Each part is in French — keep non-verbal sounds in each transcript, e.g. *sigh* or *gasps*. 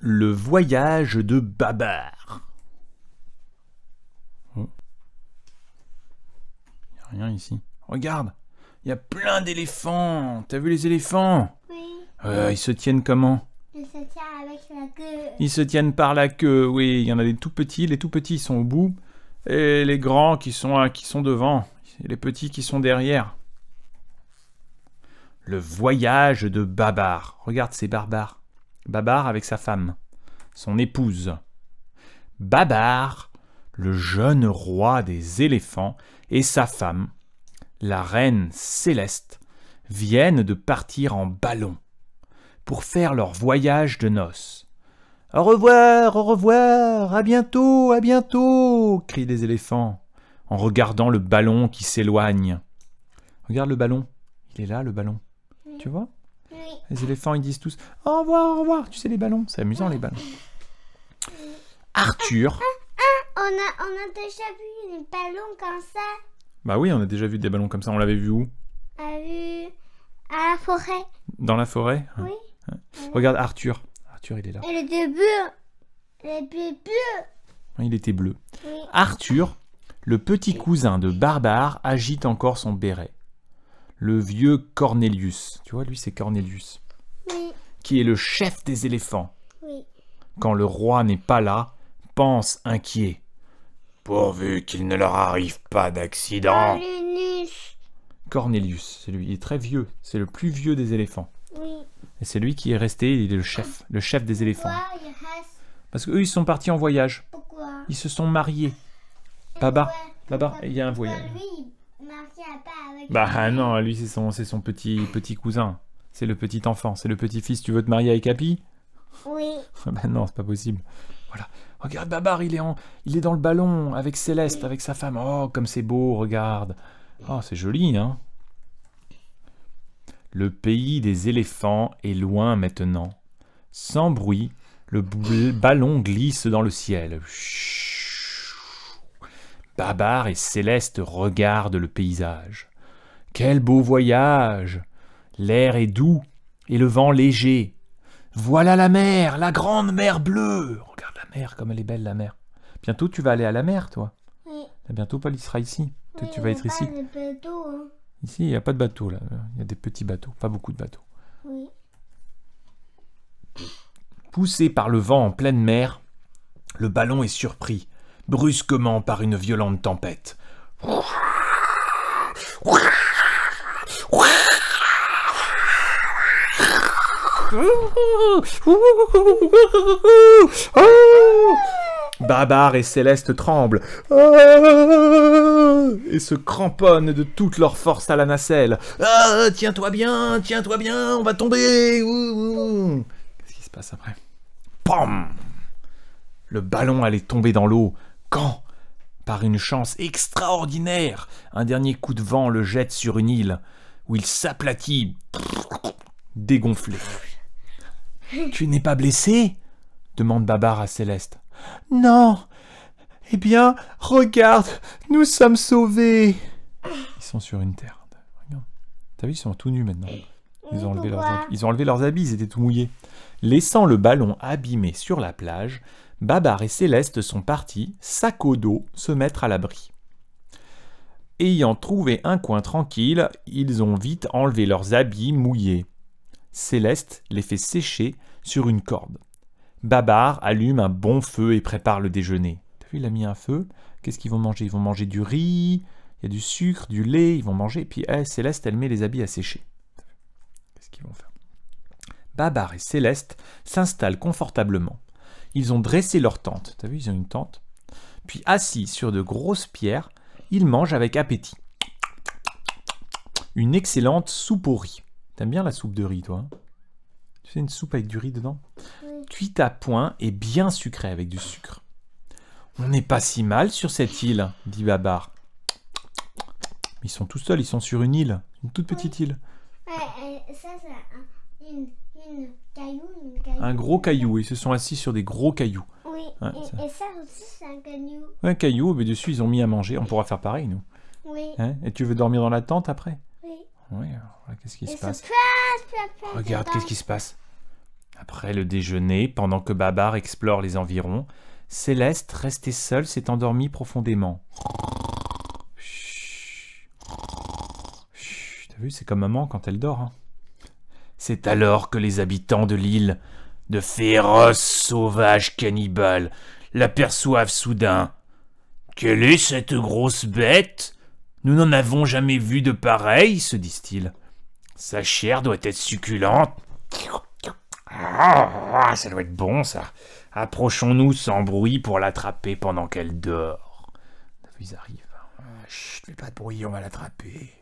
Le voyage de Babar. Il oh. Y a rien ici. Regarde, il y a plein d'éléphants. T'as vu les éléphants Oui. Euh, ils se tiennent comment Ils se tiennent avec la queue. Ils se tiennent par la queue, oui. Il y en a des tout petits. Les tout petits sont au bout. Et les grands qui sont, hein, qui sont devant. Et les petits qui sont derrière. Le voyage de Babar. Regarde ces barbares. Babar avec sa femme, son épouse. Babar, le jeune roi des éléphants, et sa femme, la reine céleste, viennent de partir en ballon pour faire leur voyage de noces. Au revoir, au revoir, à bientôt, à bientôt, crient les éléphants en regardant le ballon qui s'éloigne. Regarde le ballon, il est là le ballon. Tu vois les éléphants, ils disent tous au revoir, au revoir. Tu sais, les ballons, c'est amusant, les ballons. Arthur. On a, on a déjà vu des ballons comme ça. Bah oui, on a déjà vu des ballons comme ça. On l'avait vu où à, vu ah à la forêt. Dans la forêt ah Oui. Regarde Arthur. Arthur, il est là. Il était bleu. Il était bleu. Il était bleu. Arthur, le petit cousin de Barbare, agite encore son béret le vieux Cornelius. Tu vois, lui, c'est Cornelius. Qui est le chef des éléphants. Quand le roi n'est pas là, pense inquiet. Pourvu qu'il ne leur arrive pas d'accident. Cornelius. c'est lui. Il est très vieux. C'est le plus vieux des éléphants. Et c'est lui qui est resté. Il est le chef, le chef des éléphants. Parce qu'eux, ils sont partis en voyage. Ils se sont mariés. Baba, Baba, il y a un voyage. Bah non, lui c'est son, c'est son petit, petit cousin. C'est le petit enfant, c'est le petit fils. Tu veux te marier avec Happy Oui. *laughs* bah non, c'est pas possible. Voilà. Regarde Babar, il est en, il est dans le ballon avec Céleste, avec sa femme. Oh, comme c'est beau, regarde. Oh, c'est joli, hein. Le pays des éléphants est loin maintenant. Sans bruit, le ballon glisse dans le ciel. Chut. Babar et Céleste regardent le paysage. Quel beau voyage L'air est doux et le vent léger. Voilà la mer, la grande mer bleue Regarde la mer, comme elle est belle la mer. Bientôt tu vas aller à la mer, toi. Oui. Eh Bientôt Paul sera ici. tu vas être ici. Hein. Ici, il n'y a pas de bateau là. Il y a des petits bateaux, pas beaucoup de bateaux. Oui. Poussé par le vent en pleine mer, le ballon est surpris brusquement par une violente tempête. Babar et Céleste tremblent et se cramponnent de toutes leurs forces à la nacelle. Ah, tiens-toi bien, tiens-toi bien, on va tomber. Qu'est-ce qui se passe après Pom. Le ballon allait tomber dans l'eau, quand Par une chance extraordinaire, un dernier coup de vent le jette sur une île, où il s'aplatit, dégonflé. Tu n'es pas blessé demande Babar à Céleste. Non Eh bien, regarde, nous sommes sauvés Ils sont sur une terre. T'as vu, ils sont tout nus maintenant. Ils ont, enlevé leurs, ils ont enlevé leurs habits, ils étaient tout mouillés. Laissant le ballon abîmé sur la plage, Babar et Céleste sont partis, sac au dos, se mettre à l'abri. Ayant trouvé un coin tranquille, ils ont vite enlevé leurs habits mouillés. Céleste les fait sécher sur une corde. Babar allume un bon feu et prépare le déjeuner. T'as vu, il a mis un feu. Qu'est-ce qu'ils vont manger Ils vont manger du riz, il y a du sucre, du lait, ils vont manger. Et puis eh, Céleste, elle met les habits à sécher. Qu'est-ce qu'ils vont faire Babar et Céleste s'installent confortablement. Ils ont dressé leur tente. T'as vu, ils ont une tente. Puis assis sur de grosses pierres, ils mangent avec appétit. Une excellente soupe au riz. T'aimes bien la soupe de riz, toi hein Tu fais une soupe avec du riz dedans Cuite à point et bien sucrée avec du sucre. On n'est pas si mal sur cette île, dit Babar. Ils sont tout seuls, ils sont sur une île, une toute petite île. Euh, ça, c'est une un gros caillou. Ils se sont assis sur des gros cailloux. Oui, et, ça. aussi, c'est un caillou. Un caillou, mais dessus, ils ont mis à manger. On pourra faire pareil, nous. Oui. Hein, et tu veux dormir dans la tente après Oui. Oui, qu'est-ce qui se passe, Regarde, qu'est-ce qui se passe Après le déjeuner, pendant que Babar explore les environs, Céleste, restée seule, s'est endormie profondément. Chut, T'as vu, c'est comme maman quand elle dort. Hein. C'est alors que les habitants de l'île, de féroces sauvages cannibales, l'aperçoivent soudain. Quelle est cette grosse bête Nous n'en avons jamais vu de pareille, se disent-ils. Sa chair doit être succulente. Ah, ah, ça doit être bon, ça. Approchons-nous sans bruit pour l'attraper pendant qu'elle dort. Ils arrivent. Ah, chut, fais pas de bruit, on va l'attraper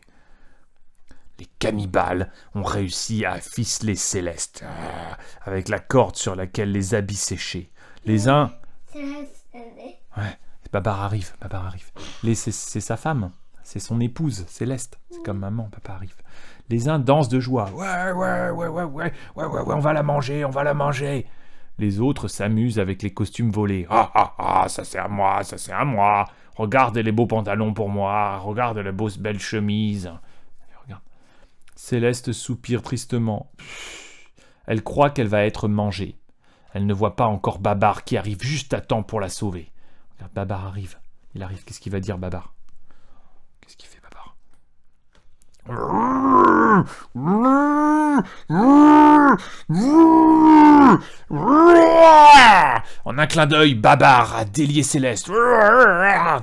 les cannibales ont réussi à ficeler Céleste euh, avec la corde sur laquelle les habits séchaient. Les uns. Ouais, Babar arrive, Babar arrive. C'est sa femme, c'est son épouse, Céleste. C'est comme maman, papa arrive. Les uns dansent de joie. Ouais, ouais, ouais, ouais, ouais, ouais, ouais, ouais on va la manger, on va la manger. Les autres s'amusent avec les costumes volés. Ah ah ah, ça c'est à moi, ça c'est à moi. Regarde les beaux pantalons pour moi, regarde les beaux belles chemises. Céleste soupire tristement. Elle croit qu'elle va être mangée. Elle ne voit pas encore Babar qui arrive juste à temps pour la sauver. Regarde, Babar arrive. Il arrive. Qu'est-ce qu'il va dire, Babar Qu'est-ce qu'il fait, Babar en un clin d'œil, Babar a délié Céleste.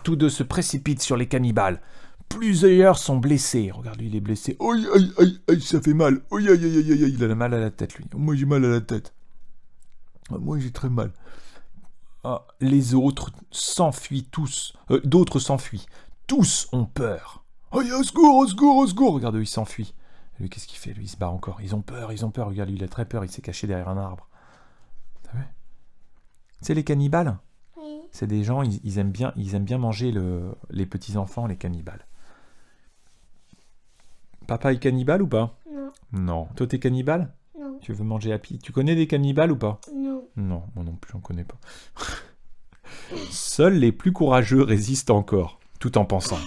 Tous deux se précipitent sur les cannibales. Plusieurs sont blessés. Regarde, lui, il est blessé. Aïe, aïe, aïe, aïe, ça fait mal. Aïe, aïe, aïe, aïe, aïe, il a mal à la tête, lui. Moi, j'ai mal à la tête. Ah, moi, j'ai très mal. Ah, les autres s'enfuient tous. Euh, d'autres s'enfuient. Tous ont peur. Aïe, au secours, au secours, au secours. Regarde, il s'enfuit. Lui, qu'est-ce qu'il fait Lui, il se barre encore. Ils ont peur, ils ont peur. Regarde, lui, il a très peur. Il s'est caché derrière un arbre. C'est les cannibales c'est des gens, ils, aiment bien, ils aiment bien manger les petits enfants, les cannibales. Papa est cannibale ou pas Non. Non. Toi, t'es cannibale Non. Tu veux manger Happy Tu connais des cannibales ou pas Non. Non, moi non plus, j'en connais pas. *laughs* Seuls les plus courageux résistent encore, tout en pensant.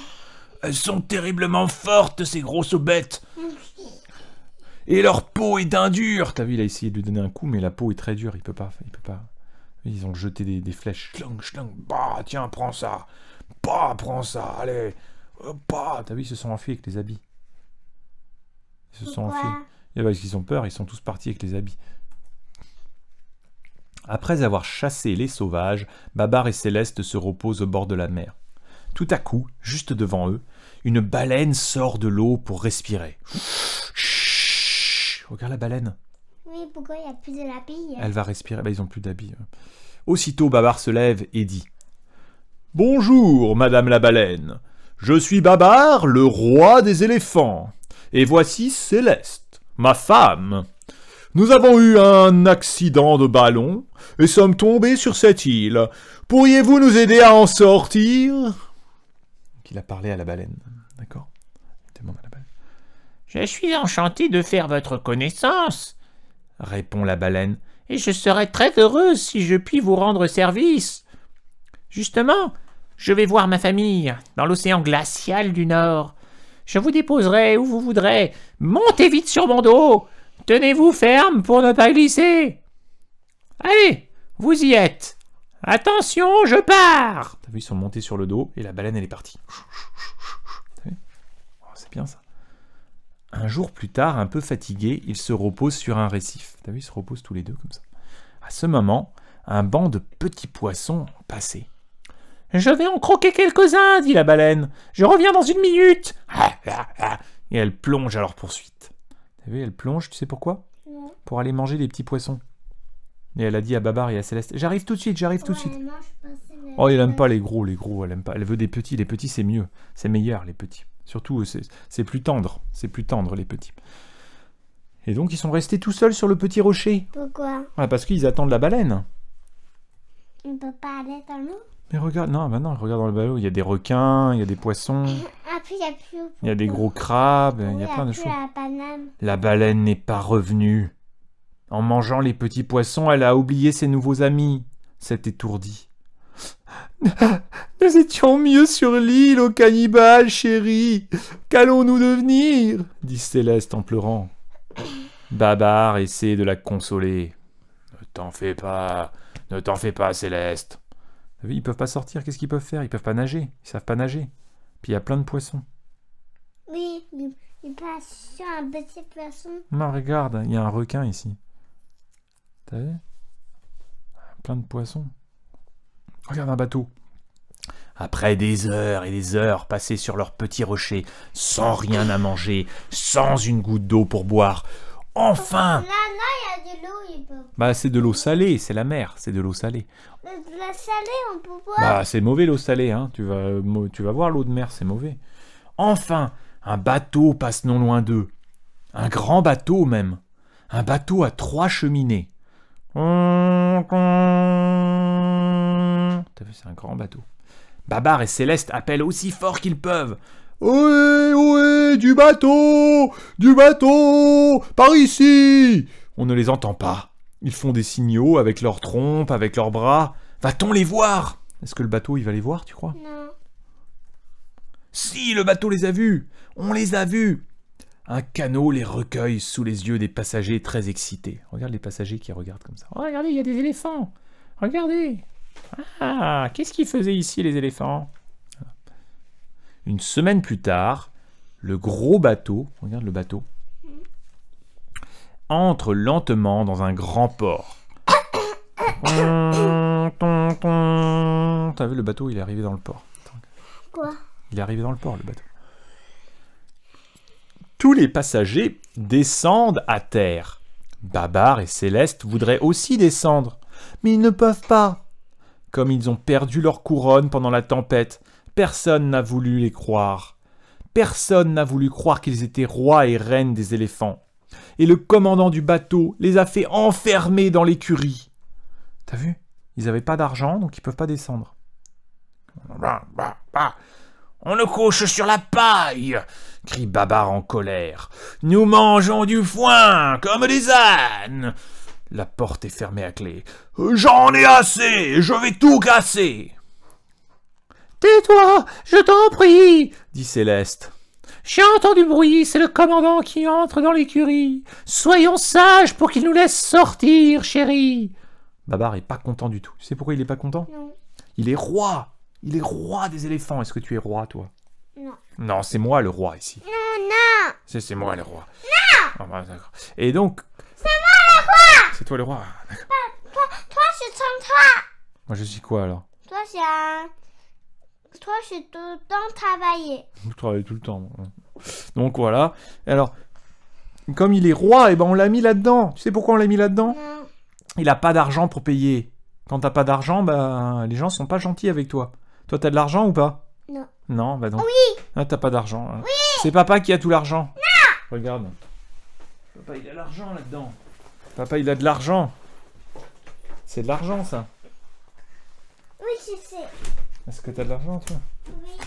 Elles sont terriblement fortes, ces grosses bêtes Et leur peau est d'un dur T'as vu, il a essayé de lui donner un coup, mais la peau est très dure, il peut pas, il peut pas. Ils ont jeté des, flèches. Chlang, bah, tiens, prends ça Bah, prends ça, allez Bah, t'as vu, ils se sont enfuis avec les habits. Ils se sont enfuis. Ils parce qu'ils ont peur, ils sont tous partis avec les habits. Après avoir chassé les sauvages, Babar et Céleste se reposent au bord de la mer. Tout à coup, juste devant eux, une baleine sort de l'eau pour respirer. regarde la baleine. Oui, pourquoi il n'y a plus de la Elle va respirer. Bah, ils n'ont plus d'habits. Aussitôt, Babar se lève et dit Bonjour, madame la baleine. Je suis Babar, le roi des éléphants et voici Céleste, ma femme. Nous avons eu un accident de ballon et sommes tombés sur cette île. Pourriez-vous nous aider à en sortir il a parlé à la baleine, d'accord demande à la baleine. Je suis enchanté de faire votre connaissance, répond la baleine, et je serai très heureuse si je puis vous rendre service. Justement, je vais voir ma famille dans l'océan glacial du Nord. Je vous déposerai où vous voudrez. Montez vite sur mon dos. Tenez-vous ferme pour ne pas glisser. Allez, vous y êtes. Attention, je pars. T'as vu, ils sont montés sur le dos et la baleine, elle est partie. Oh, c'est bien ça. Un jour plus tard, un peu fatigué, ils se reposent sur un récif. vu, ils se reposent tous les deux comme ça. À ce moment, un banc de petits poissons passait. Je vais en croquer quelques-uns, dit la baleine. Je reviens dans une minute. *laughs* Et elle plonge à leur poursuite. T'as vu, elle plonge, tu sais pourquoi Pour aller manger des petits poissons. Et elle a dit à Babar et à Céleste, j'arrive tout de suite, j'arrive tout de suite. Oh, elle aime pas les gros, les gros, elle aime pas. Elle veut des petits, les petits c'est mieux, c'est meilleur les petits. Surtout, c'est plus tendre, c'est plus tendre les petits. Et donc ils sont restés tout seuls sur le petit rocher. Pourquoi ah, Parce qu'ils attendent la baleine. On peut pas aller dans l'eau mais regarde, non, maintenant, bah non, regarde dans le ballot, il y a des requins, il y a des poissons. il y a des gros crabes, il y a plein de choses. La, baleine n'est pas revenue. En mangeant les petits poissons, elle a oublié ses nouveaux amis. C'est étourdi. *laughs* Nous étions mieux sur l'île au cannibale, chérie. Qu'allons-nous devenir dit Céleste en pleurant. *coughs* Babar essaie de la consoler. Ne t'en fais pas, ne t'en fais pas, Céleste. Ils peuvent pas sortir, qu'est-ce qu'ils peuvent faire Ils peuvent pas nager, ils savent pas nager. Puis il y a plein de poissons. Oui, il pas sur un petit poisson. Non, regarde, il y a un requin ici. T'as vu Plein de poissons. Regarde un bateau. Après des heures et des heures passées sur leur petit rocher, sans rien à manger, sans une goutte d'eau pour boire, Enfin Là, y a de l'eau, Bah, c'est de l'eau salée, c'est la mer, c'est de l'eau salée. Euh, de la salée, on peut boire Bah, c'est mauvais l'eau salée, hein. Tu vas, tu vas voir l'eau de mer, c'est mauvais. Enfin Un bateau passe non loin d'eux. Un grand bateau, même. Un bateau à trois cheminées. C'est un grand bateau. Babar et Céleste appellent aussi fort qu'ils peuvent. Ohé, ohé, du bateau Du bateau Par ici On ne les entend pas. Ils font des signaux avec leurs trompes, avec leurs bras. Va-t-on les voir Est-ce que le bateau, il va les voir, tu crois Non. Si, le bateau les a vus On les a vus Un canot les recueille sous les yeux des passagers très excités. Regarde les passagers qui regardent comme ça. Oh, regardez, il y a des éléphants Regardez Ah, qu'est-ce qu'ils faisaient ici, les éléphants une semaine plus tard, le gros bateau, regarde le bateau, entre lentement dans un grand port. T'as vu le bateau, il est arrivé dans le port. Quoi Il est arrivé dans le port, le bateau. Tous les passagers descendent à terre. Babar et Céleste voudraient aussi descendre, mais ils ne peuvent pas. Comme ils ont perdu leur couronne pendant la tempête, personne n'a voulu les croire. Personne n'a voulu croire qu'ils étaient rois et reines des éléphants. Et le commandant du bateau les a fait enfermer dans l'écurie. T'as vu Ils n'avaient pas d'argent, donc ils peuvent pas descendre. On le couche sur la paille crie Babar en colère. Nous mangeons du foin comme des ânes la porte est fermée à clé. J'en ai assez, je vais tout casser. Tais-toi, je t'en prie, dit Céleste. entendu du bruit, c'est le commandant qui entre dans l'écurie. Soyons sages pour qu'il nous laisse sortir, chérie. Babar est pas content du tout. Tu sais pourquoi il est pas content Non. Il est roi. Il est roi des éléphants. Est-ce que tu es roi, toi Non. Non, c'est moi le roi ici. Non, non. C'est moi le roi. Non. Ah, bah, Et donc. C'est moi le roi. C'est toi le roi. Ah, euh, toi, toi, toi, toi. Moi, je suis quoi alors Toi, c'est un. Toi, j'ai tout le temps travaillé. Vous travaillez tout le temps. Donc voilà. Alors, comme il est roi, eh ben on l'a mis là-dedans. Tu sais pourquoi on l'a mis là-dedans Il n'a pas d'argent pour payer. Quand t'as pas d'argent, bah, les gens sont pas gentils avec toi. Toi, t'as de l'argent ou pas Non. Non, bah donc. Oui ah, T'as pas d'argent. Hein. Oui C'est papa qui a tout l'argent. Non Regarde. Papa, il a l'argent là-dedans. Papa, il a de l'argent. C'est de l'argent, ça. Oui, je sais. Est-ce que t'as de l'argent, toi Oui.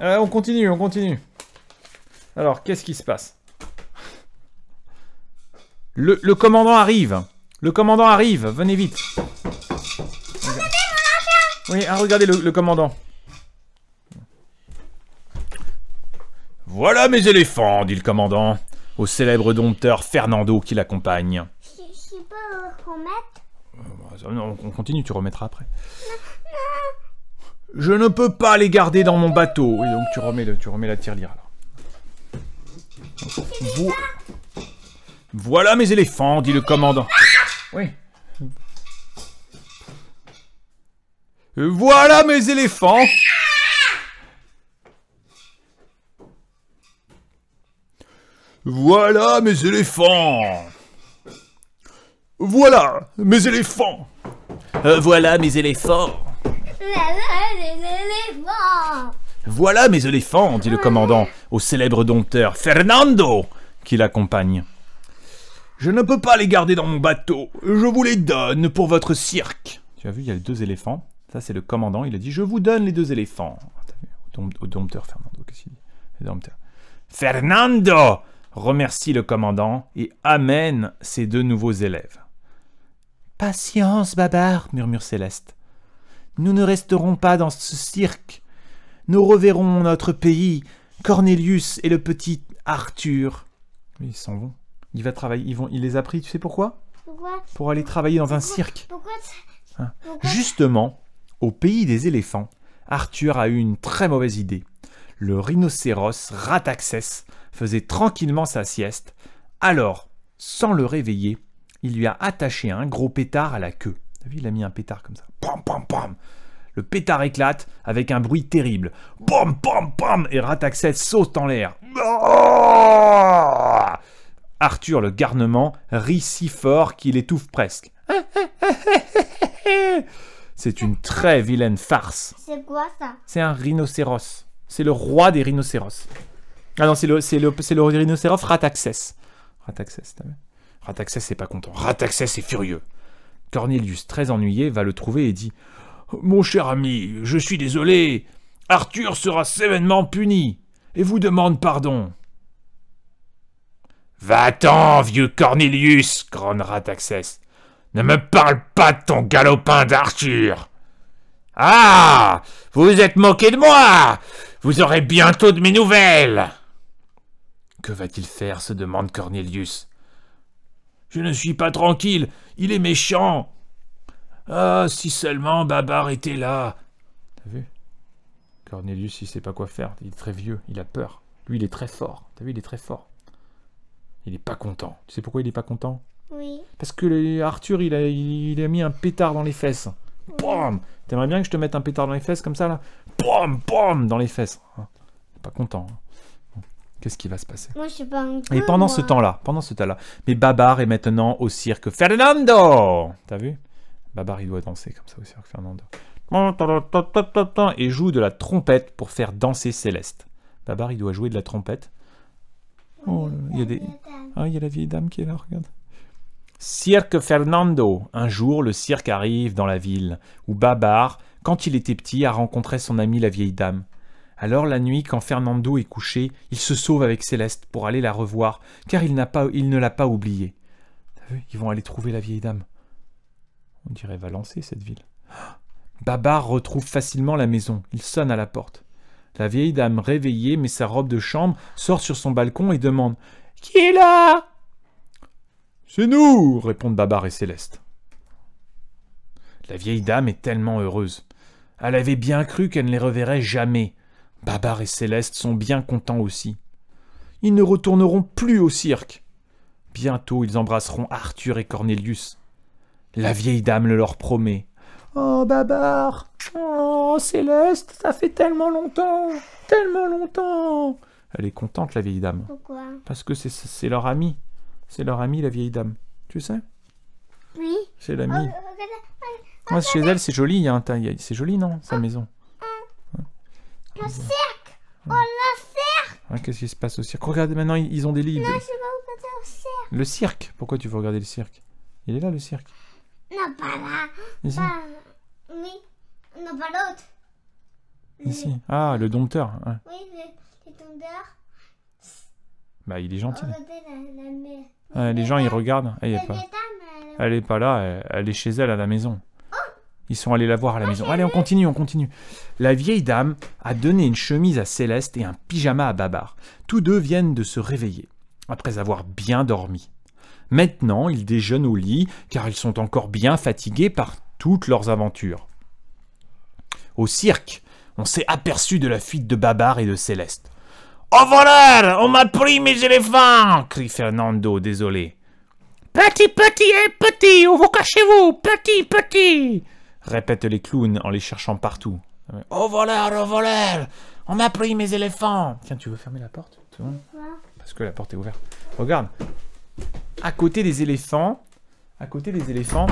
Euh, on continue, on continue. Alors, qu'est-ce qui se passe le, commandant arrive. Le commandant arrive. Venez vite. mon Oui, ah, regardez le, commandant. Voilà mes éléphants, dit le commandant, au célèbre dompteur Fernando qui l'accompagne. Je, je peux euh, bah, on continue, tu remettras après. Je ne peux pas les garder dans mon bateau. Et donc tu remets, tu remets la tirelire. Alors. voilà mes éléphants, dit le commandant. Oui. Voilà mes éléphants. Voilà mes éléphants. Voilà mes éléphants euh, Voilà mes éléphants Voilà les éléphants Voilà mes éléphants, dit le commandant au célèbre dompteur Fernando qui l'accompagne. Je ne peux pas les garder dans mon bateau, je vous les donne pour votre cirque. Tu as vu, il y a les deux éléphants. Ça, c'est le commandant, il a dit Je vous donne les deux éléphants. Au, dompteur Fernando, qu'est-ce qu'il dit Fernando remercie le commandant et amène ses deux nouveaux élèves. Patience, Babar, murmure Céleste. Nous ne resterons pas dans ce cirque. Nous reverrons notre pays, Cornelius et le petit Arthur. Ils s'en vont. Il va travailler. Ils vont. Il les a pris. Tu sais pourquoi Pourquoi Pour aller travailler dans un cirque. Hein? Pourquoi, Justement, au pays des éléphants, Arthur a eu une très mauvaise idée. Le rhinocéros Rataxès faisait tranquillement sa sieste. Alors, sans le réveiller, il lui a attaché un gros pétard à la queue. vu, il a mis un pétard comme ça. Pam, pam, pam. Le pétard éclate avec un bruit terrible. Pam, pom pam. Et Rataxès saute en l'air. Ah Arthur le garnement rit si fort qu'il étouffe presque. *laughs* C'est une très vilaine farce. C'est quoi ça C'est un rhinocéros. C'est le roi des rhinocéros. Ah non, c'est le, le, le rhinocéros Rataxès. Rataxès, t'as vu Rataxès n'est pas content. Rataxès est furieux. Cornelius, très ennuyé, va le trouver et dit Mon cher ami, je suis désolé. Arthur sera sévèrement puni et vous demande pardon. Va-t'en, vieux Cornelius, gronde Rataxès. Ne me parle pas de ton galopin d'Arthur. Ah Vous êtes moqué de moi Vous aurez bientôt de mes nouvelles Que va-t-il faire se demande Cornelius. Je ne suis pas tranquille. Il est méchant. Ah, si seulement Babar était là. T'as vu Cornelius, il sait pas quoi faire. Il est très vieux. Il a peur. Lui, il est très fort. T'as vu, il est très fort. Il n'est pas content. Tu sais pourquoi il n'est pas content Oui. Parce que Arthur, il a, il a mis un pétard dans les fesses. POM T'aimerais bien que je te mette un pétard dans les fesses comme ça, là Bam Bam Dans les fesses. Hein. Pas content. Hein. Qu'est-ce qui va se passer Moi, je sais pas. et pendant ce temps-là, pendant ce temps-là, mais Babar est maintenant au cirque Fernando. T'as vu Babar, il doit danser comme ça au cirque Fernando. Et joue de la trompette pour faire danser Céleste. Babar, il doit jouer de la trompette. Oh, il y a oh, des. Ah, il y a la vieille dame qui est là, regarde. Cirque Fernando. Un jour, le cirque arrive dans la ville où Babar, quand il était petit, a rencontré son ami la vieille dame. Alors la nuit, quand Fernando est couché, il se sauve avec Céleste pour aller la revoir, car il, il ne l'a pas oubliée. Ils vont aller trouver la vieille dame. On dirait valancer cette ville. *gasps* Babar retrouve facilement la maison. Il sonne à la porte. La vieille dame réveillée, mais sa robe de chambre, sort sur son balcon et demande Qui est là C'est nous répondent Babar et Céleste. La vieille dame est tellement heureuse. Elle avait bien cru qu'elle ne les reverrait jamais. Babar et Céleste sont bien contents aussi. Ils ne retourneront plus au cirque. Bientôt ils embrasseront Arthur et Cornelius. La vieille dame le leur promet. Oh Babar Oh Céleste, ça fait tellement longtemps Tellement longtemps Elle est contente la vieille dame. Pourquoi Parce que c'est leur amie. C'est leur amie la vieille dame. Tu sais Oui. C'est l'amie. Moi, oh, euh, chez elle c'est joli, hein, c'est joli non, sa oh. maison le cirque Oh le cirque ah, Qu'est-ce qui se passe au cirque Regardez, maintenant, ils ont des livres. le cirque. Le cirque Pourquoi tu veux regarder le cirque Il est là, le cirque. Non, pas là. Ici Oui. Non, pas l'autre. Ici. Ah, le dompteur. Hein. Oui, le, le dompteur. Bah, il est gentil. Ah, les gens, ils regardent. Ah, elle est, pas... pas là, elle est chez elle à la maison. Ils sont allés la voir à la maison. Allez, on continue, on continue. La vieille dame a donné une chemise à Céleste et un pyjama à Babar. Tous deux viennent de se réveiller, après avoir bien dormi. Maintenant, ils déjeunent au lit, car ils sont encore bien fatigués par toutes leurs aventures. Au cirque, on s'est aperçu de la fuite de Babar et de Céleste. Au voleur On m'a pris mes éléphants crie Fernando, désolé. Petit, petit, et petit, où vous cachez-vous Petit, petit répètent les clowns en les cherchant partout. Au voleur, au voleur On a pris mes éléphants Tiens, tu veux fermer la porte Parce que la porte est ouverte. Regarde, à côté des éléphants, à côté des éléphants,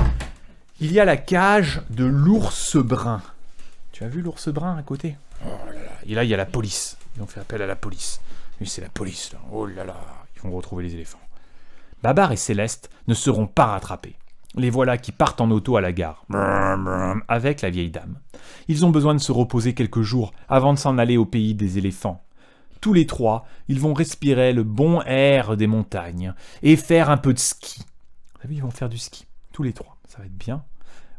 il y a la cage de l'ours brun. Tu as vu l'ours brun à côté oh Et là, il y a la police. Ils ont fait appel à la police. Mais c'est la police, là. Oh là là Ils vont retrouver les éléphants. Babar et Céleste ne seront pas rattrapés. Les voilà qui partent en auto à la gare, avec la vieille dame. Ils ont besoin de se reposer quelques jours avant de s'en aller au pays des éléphants. Tous les trois, ils vont respirer le bon air des montagnes et faire un peu de ski. Vous savez, ils vont faire du ski, tous les trois, ça va être bien.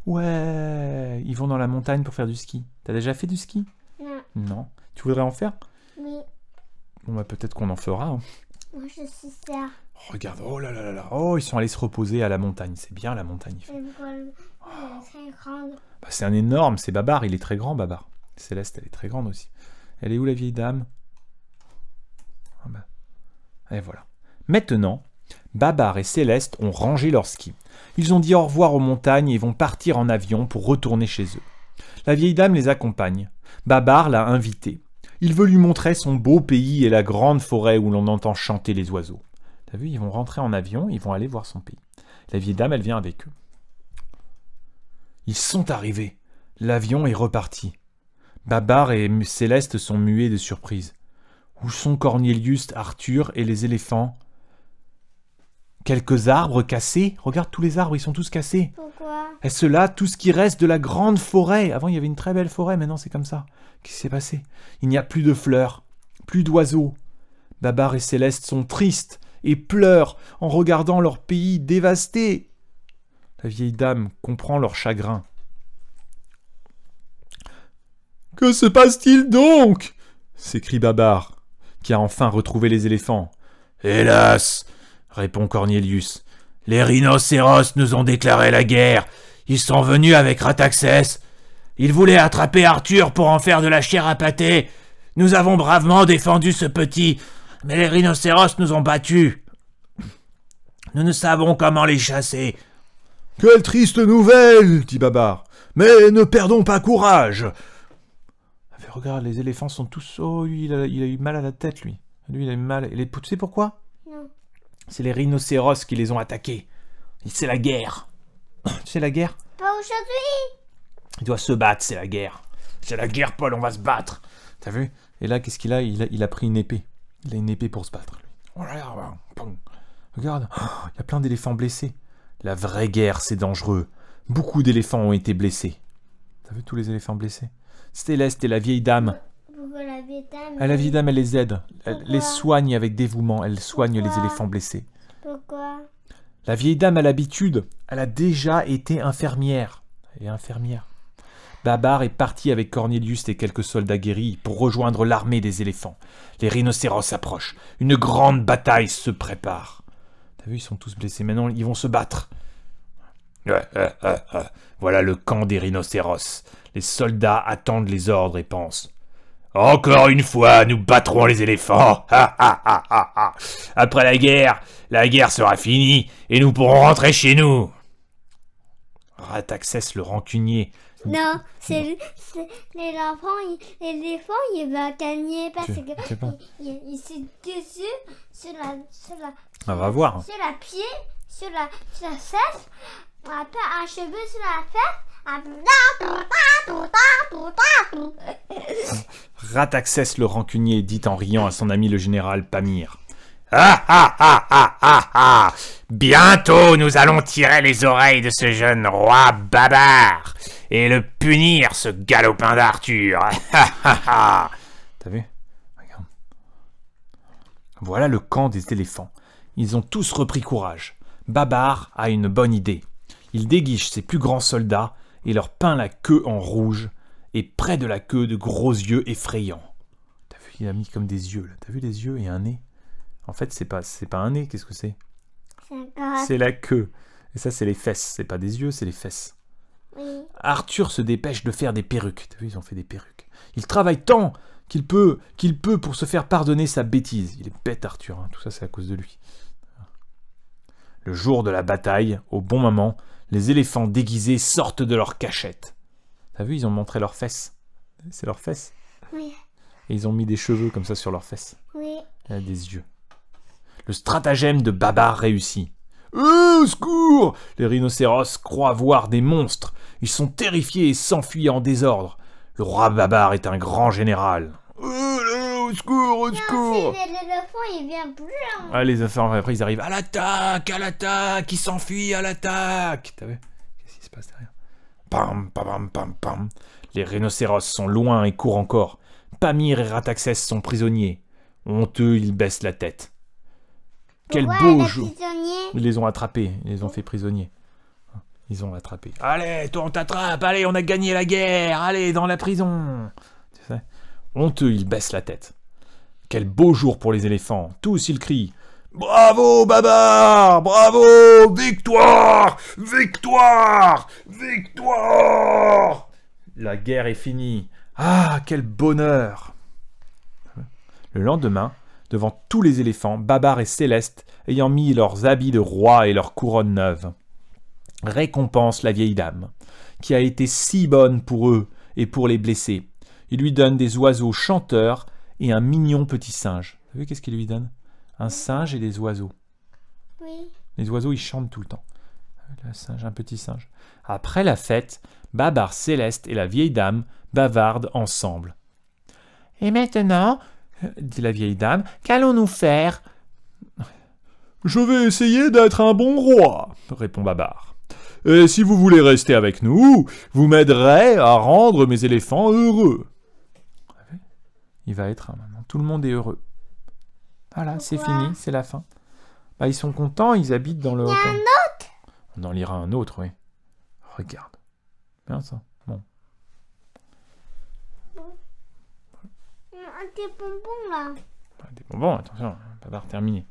Ouais, ils vont dans la montagne pour faire du ski. T'as déjà fait du ski Non. Non. Tu voudrais en faire Oui. Bon, bah, peut-être qu'on en fera. Hein. Moi, je suis Regarde, oh là là là là, oh, ils sont allés se reposer à la montagne. C'est bien la montagne. Bah, c'est un énorme, c'est Babar, il est très grand, Babar. Céleste, elle est très grande aussi. Elle est où la vieille dame ah, bah. Et voilà. Maintenant, Babar et Céleste ont rangé leurs skis. Ils ont dit au revoir aux montagnes et vont partir en avion pour retourner chez eux. La vieille dame les accompagne. Babar l'a invitée. Il veut lui montrer son beau pays et la grande forêt où l'on entend chanter les oiseaux. T'as vu, ils vont rentrer en avion, ils vont aller voir son pays. La vieille dame, elle vient avec eux. Ils sont arrivés. L'avion est reparti. Babar et Céleste sont muets de surprise. Où sont Cornelius, Arthur et les éléphants Quelques arbres cassés. Regarde tous les arbres, ils sont tous cassés. Pourquoi Est-ce ceux-là, tout ce qui reste de la grande forêt. Avant, il y avait une très belle forêt, maintenant c'est comme ça. Qu'est-ce qui s'est passé Il n'y a plus de fleurs, plus d'oiseaux. Babar et Céleste sont tristes et pleurent en regardant leur pays dévasté. La vieille dame comprend leur chagrin. Que se passe-t-il donc s'écrie Babar, qui a enfin retrouvé les éléphants. Hélas répond Cornelius. Les rhinocéros nous ont déclaré la guerre. Ils sont venus avec Rataxès. Ils voulaient attraper Arthur pour en faire de la chair à pâté. Nous avons bravement défendu ce petit, mais les rhinocéros nous ont battus. Nous ne savons comment les chasser. Quelle triste nouvelle dit Babar. Mais ne perdons pas courage. Ah, regarde, les éléphants sont tous. Oh, lui, il a, eu mal à la tête, lui. Lui, il a eu mal. Et les... Tu sais pourquoi Non. C'est les rhinocéros qui les ont attaqués. C'est la guerre. C'est *coughs* la guerre Pas aujourd'hui. Il doit se battre, c'est la guerre. C'est la guerre, Paul, on va se battre. T'as vu Et là, qu'est-ce qu'il a il a pris une épée. Il a une épée pour se battre. Lui. Oh regarde, oh, il y a plein d'éléphants blessés. La vraie guerre, c'est dangereux. Beaucoup d'éléphants ont été blessés. T'as vu tous les éléphants blessés Céleste et la vieille dame. Pourquoi la vieille dame elle, ah, La vieille dame, elle les aide. elle les soigne avec dévouement. Elle soigne les éléphants blessés. Pourquoi La vieille dame a l'habitude. Elle a déjà été infirmière. Et infirmière. Babar est parti avec Cornelius et quelques soldats guéris pour rejoindre l'armée des éléphants. Les rhinocéros s'approchent. Une grande bataille se prépare. T'as vu, ils sont tous blessés. Maintenant, ils vont se battre. voilà le camp des rhinocéros. Les soldats attendent les ordres et pensent. Encore une fois, nous battrons les éléphants. Après la guerre, la guerre sera finie et nous pourrons rentrer chez nous. Rataxès le rancunier non, c'est l'enfant, l'éléphant, il va gagner parce que il, dessus sur la, la, On va voir. Sur la pied, sur la, sur la fesse, un cheveu sur la fesse. Rataxès le rancunier dit en riant à son ami le général Pamir. Ah ah ah ah ah Bientôt nous allons tirer les oreilles de ce jeune roi Babar et le punir, ce galopin d'Arthur T'as vu Regarde. Voilà le camp des éléphants. Ils ont tous repris courage. Babar a une bonne idée. Il déguiche ses plus grands soldats et leur peint la queue en rouge et près de la queue de gros yeux effrayants. T'as vu, il a mis comme des yeux là. T'as vu des yeux et un nez en fait, c'est pas, c'est pas un nez, qu'est-ce que c'est C'est la queue. Et ça, c'est les fesses. C'est pas des yeux, c'est les fesses. Arthur se dépêche de faire des perruques. T'as vu, ils ont fait des perruques. Il travaille tant qu'il peut, qu'il peut pour se faire pardonner sa bêtise. Il est bête, Arthur. Hein. Tout ça, c'est à cause de lui. Le jour de la bataille, au bon moment, les éléphants déguisés sortent de leur cachette. T'as vu, ils ont montré leurs fesses. C'est leurs fesses. Oui. Et ils ont mis des cheveux comme ça sur leurs fesses. Oui. des yeux. Le stratagème de Babar réussit. au secours Les rhinocéros croient voir des monstres. Ils sont terrifiés et s'enfuient en désordre. Le roi Babar est un grand général. au secours, au secours hein. Ah, les enfants, après, ils arrivent. À l'attaque, à l'attaque Ils s'enfuient, à l'attaque T'as Qu'est-ce qui se passe derrière Pam, pam, pam, pam. Les rhinocéros sont loin et courent encore. Pamir et Rataxès sont prisonniers. Honteux, ils baissent la tête. Quel beau jour Ils les ont attrapés, ils les ont fait prisonniers. Ils ont attrapé. Allez, toi on t'attrape, allez, on a gagné la guerre, allez, dans la prison Honteux, ils baissent la tête. Quel beau jour pour les éléphants. Tous, ils crient. Bravo, Babar Bravo Victoire Victoire Victoire La guerre est finie. Ah, quel bonheur Le lendemain, devant tous les éléphants, Babar et Céleste, ayant mis leurs habits de roi et leurs couronnes neuves. Récompense la vieille dame, qui a été si bonne pour eux et pour les blessés. Il lui donne des oiseaux chanteurs et un mignon petit singe. Vous savez qu'est-ce qu'il lui donne Un singe et des oiseaux. Oui. Les oiseaux, ils chantent tout le temps. Le singe, un petit singe. Après la fête, Babar Céleste et la vieille dame bavardent ensemble. Et maintenant, dit la vieille dame. Qu'allons-nous faire Je vais essayer d'être un bon roi, répond Babar. Et si vous voulez rester avec nous, vous m'aiderez à rendre mes éléphants heureux. Il va être un moment. Tout le monde est heureux. Voilà, c'est fini, c'est la fin. Bah, ils sont contents, ils habitent dans le. Il y a un autre On en lira un autre, oui. Regarde. Bien ça. un des bonbons là. Des bonbons, attention, hein, pas d'art terminé.